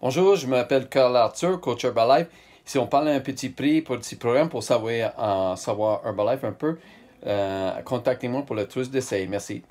Bonjour, je m'appelle Carl Arthur, coach Herbalife. Si on parle d'un un petit prix pour petit programme pour savoir, euh, savoir Herbalife un peu, euh, contactez-moi pour le truc d'essai. Merci.